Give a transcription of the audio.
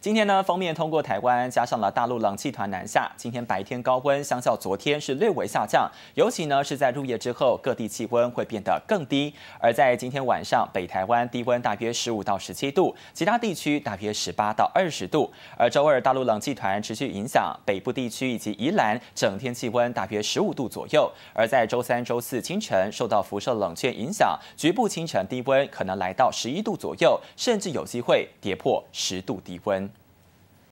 今天呢，封面通过台湾，加上了大陆冷气团南下。今天白天高温，相较昨天是略微下降，尤其呢是在入夜之后，各地气温会变得更低。而在今天晚上，北台湾低温大约十五到十七度，其他地区大约十八到二十度。而周二大陆冷气团持续影响北部地区以及宜兰，整天气温大约十五度左右。而在周三、周四清晨受到辐射冷却影响，局部清晨低温可能来到十一度左右，甚至有机会跌破十度低温。